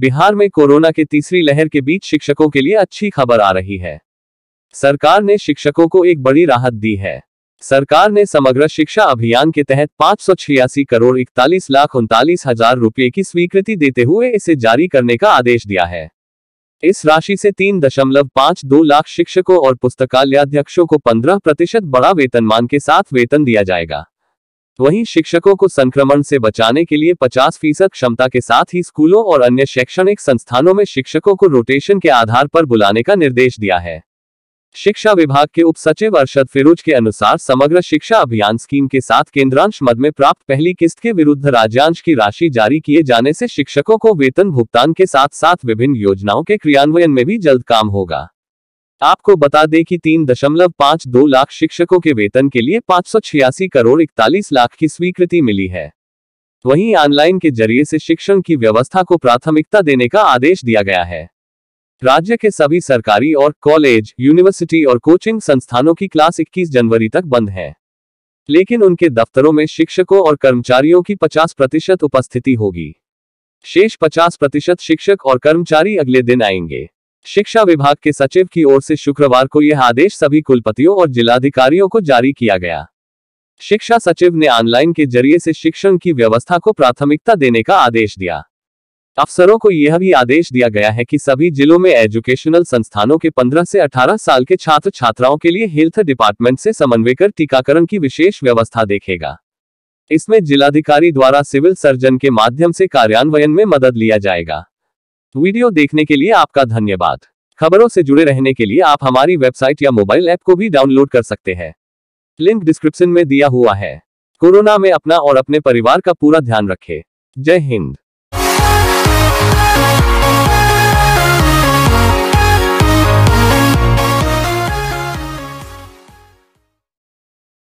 बिहार में कोरोना के तीसरी लहर के बीच शिक्षकों के लिए अच्छी खबर आ रही है सरकार ने शिक्षकों को एक बड़ी राहत दी है सरकार ने समग्र शिक्षा अभियान के तहत पांच करोड़ इकतालीस लाख उनतालीस हजार रुपए की स्वीकृति देते हुए इसे जारी करने का आदेश दिया है इस राशि से तीन दशमलव पांच दो लाख शिक्षकों और पुस्तकालयाध्यक्षों को पंद्रह प्रतिशत बड़ा वेतनमान के साथ वेतन दिया जाएगा वहीं शिक्षकों को संक्रमण से बचाने के लिए 50 फीसद क्षमता के साथ ही स्कूलों और अन्य शैक्षणिक संस्थानों में शिक्षकों को रोटेशन के आधार पर बुलाने का निर्देश दिया है शिक्षा विभाग के उप सचिव अरशद फिरोज के अनुसार समग्र शिक्षा अभियान स्कीम के साथ केंद्रांश मद में प्राप्त पहली किस्त के विरुद्ध राज्यांश की राशि जारी किए जाने से शिक्षकों को वेतन भुगतान के साथ साथ विभिन्न योजनाओं के क्रियान्वयन में भी जल्द काम होगा आपको बता दें कि तीन दशमलव पाँच दो लाख शिक्षकों के वेतन के लिए पाँच सौ छियासी करोड़ इकतालीस लाख की स्वीकृति मिली है वहीं ऑनलाइन के जरिए से शिक्षण की व्यवस्था को प्राथमिकता देने का आदेश दिया गया है राज्य के सभी सरकारी और कॉलेज यूनिवर्सिटी और कोचिंग संस्थानों की क्लास 21 जनवरी तक बंद है लेकिन उनके दफ्तरों में शिक्षकों और कर्मचारियों की 50 प्रतिशत उपस्थिति होगी शेष 50 प्रतिशत शिक्षक और कर्मचारी अगले दिन आएंगे शिक्षा विभाग के सचिव की ओर से शुक्रवार को यह आदेश सभी कुलपतियों और जिलाधिकारियों को जारी किया गया शिक्षा सचिव ने ऑनलाइन के जरिए से शिक्षण की व्यवस्था को प्राथमिकता देने का आदेश दिया अफसरों को यह भी आदेश दिया गया है कि सभी जिलों में एजुकेशनल संस्थानों के 15 से 18 साल के छात्र छात्राओं के लिए हेल्थ डिपार्टमेंट से समन्वय कर टीकाकरण की विशेष व्यवस्था देखेगा इसमें जिलाधिकारी द्वारा सिविल सर्जन के माध्यम से कार्यान्वयन में मदद लिया जाएगा वीडियो देखने के लिए आपका धन्यवाद खबरों से जुड़े रहने के लिए आप हमारी वेबसाइट या मोबाइल ऐप को भी डाउनलोड कर सकते हैं लिंक डिस्क्रिप्शन में दिया हुआ है कोरोना में अपना और अपने परिवार का पूरा ध्यान रखें जय हिंद